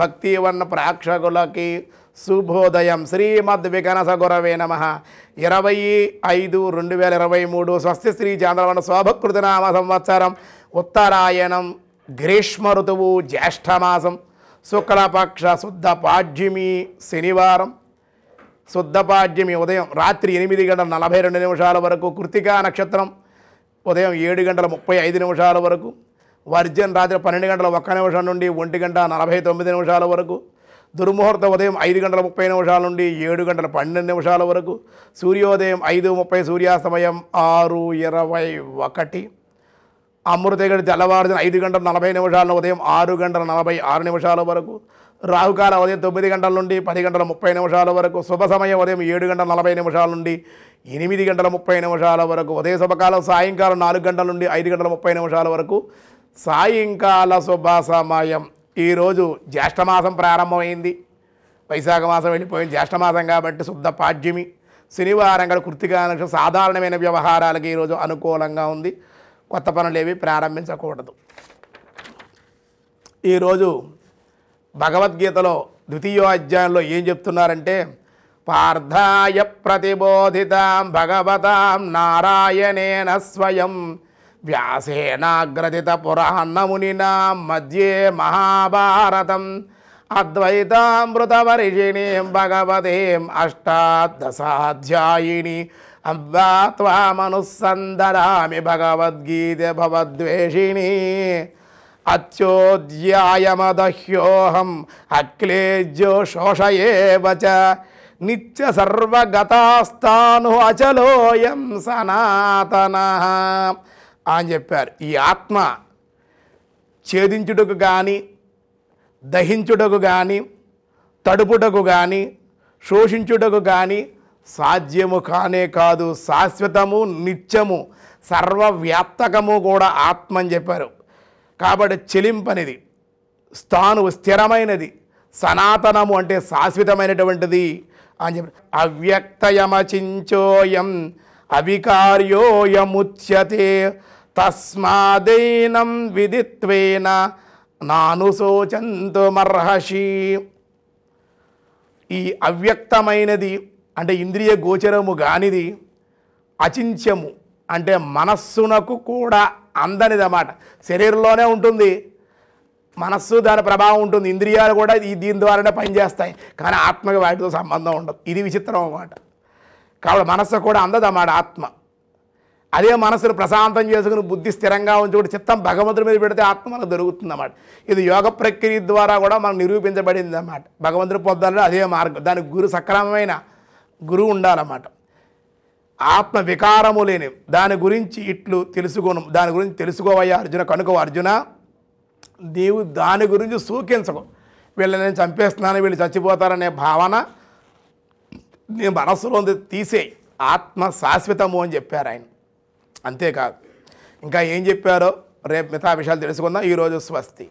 భక్తివర్ణ ప్రేక్షకులకి శుభోదయం శ్రీమద్ వికనస గురవే నమ ఇరవై ఐదు రెండు వేల ఇరవై మూడు స్వస్తి శ్రీ చంద్రవన శోభకృతనామ సంవత్సరం ఉత్తరాయణం గ్రీష్మ ఋతువు జ్యేష్ఠమాసం శుక్లపక్ష శుద్ధ పాడ్యమి శనివారం శుద్ధ పాడ్యమి ఉదయం రాత్రి ఎనిమిది గంటల నలభై రెండు నిమిషాల వరకు కృతికా నక్షత్రం ఉదయం ఏడు గంటల ముప్పై ఐదు నిమిషాల వరకు వర్జన్ రాత్రి పన్నెండు గంటల ఒక్క నిమిషం నుండి ఒంటి గంట నలభై తొమ్మిది నిమిషాల వరకు దుర్ముహూర్త ఉదయం ఐదు గంటల ముప్పై నిమిషాల నుండి ఏడు గంటల పన్నెండు నిమిషాల వరకు సూర్యోదయం ఐదు ముప్పై సూర్యాస్తమయం ఆరు ఇరవై ఒకటి అమృతగడి తెల్లవారుజున ఐదు గంటల నలభై నిమిషాల ఉదయం ఆరు గంటల నలభై ఆరు నిమిషాల వరకు రాహుకాల ఉదయం తొమ్మిది గంటల నుండి పది గంటల ముప్పై నిమిషాల వరకు శుభ సమయం ఉదయం ఏడు గంటల నలభై నిమిషాల నుండి ఎనిమిది గంటల ముప్పై నిమిషాల వరకు ఉదయ శుభకాలం సాయంకాలం నాలుగు గంటల నుండి ఐదు గంటల ముప్పై నిమిషాల వరకు సాయంకాల సమయం ఈరోజు జ్యేష్ఠమాసం ప్రారంభమైంది వైశాఖ మాసం వెళ్ళిపోయింది జ్యేష్ఠమాసం కాబట్టి శుద్ధ పాడ్యమి శనివారం కూడా కృతికా సాధారణమైన వ్యవహారాలకి ఈరోజు అనుకూలంగా ఉంది కొత్త పనులు ఏవి ప్రారంభించకూడదు ఈరోజు భగవద్గీతలో ద్వితీయో అధ్యాయంలో ఏం చెప్తున్నారంటే పార్థాయ ప్రతిబోధితాం భగవతాం నారాయణేన స్వయం వ్యాసేనాగ్రథిత పురాణమునినా మధ్యే మహాభారతం అద్వైతామృతవర్షిణీం భగవతీం అష్టాదశాధ్యాయిని అవ్వా త్వామనుసందరామి భగవద్గీత భవద్వేషిణీ అత్యోధ్యాయమదహ్యోహం అక్లేజ్యో శోషయేవ నిత్య సర్వగతాస్థాను అచలోయం సనాతన అని చెప్పారు ఈ ఆత్మ ఛేదించుటకు కానీ దహించుటకు కానీ తడుపుటకు కానీ శోషించుటకు కానీ సాధ్యము కానే కాదు శాశ్వతము నిత్యము సర్వవ్యాప్తకము కూడా ఆత్మ అని చెప్పారు కాబట్టి చెలింపనిది స్థాను స్థిరమైనది సనాతనము అంటే శాశ్వతమైనటువంటిది అని చెప్పారు అవ్యక్తయమచించోయం అవికార్యోయముచ్యతే తస్మాదైనం విదిత్వేన నానుశోచంతుమర్హషి ఈ అవ్యక్తమైనది అంటే ఇంద్రియ గోచరము కానిది అచింత్యము అంటే మనస్సునకు కూడా అన్నమాట శరీరంలోనే ఉంటుంది మనస్సు దాని ప్రభావం ఉంటుంది ఇంద్రియాలు కూడా దీని ద్వారానే పనిచేస్తాయి కానీ ఆత్మకి వాటితో సంబంధం ఉండదు ఇది విచిత్రం అన్నమాట కాబట్టి మనస్సు కూడా అందదు అన్నమాట ఆత్మ అదే మనసును ప్రశాంతం చేసుకుని బుద్ధి స్థిరంగా ఉంచుకుని చిత్తం భగవంతుడి మీద పెడితే ఆత్మ మనకు దొరుకుతుంది అన్నమాట ఇది యోగ ప్రక్రియ ద్వారా కూడా మనకు నిరూపించబడింది అన్నమాట భగవంతుడు పొద్దులో అదే మార్గం దానికి గురు సక్రమమైన గురువు ఉండాలన్నమాట ఆత్మ వికారము లేని దాని గురించి ఇట్లు తెలుసుకోను దాని గురించి తెలుసుకోవయ్యా అర్జున కనుక అర్జున నీవు దాని గురించి సూకించకు వీళ్ళని నేను చంపేస్తున్నాను వీళ్ళు చచ్చిపోతారనే భావన నీ మనసులో తీసేయి ఆత్మ శాశ్వతము అని చెప్పారు ఆయన అంతేకాదు ఇంకా ఏం చెప్పారో రేపు మిగతా విషయాలు తెలుసుకుందాం ఈరోజు స్వస్తి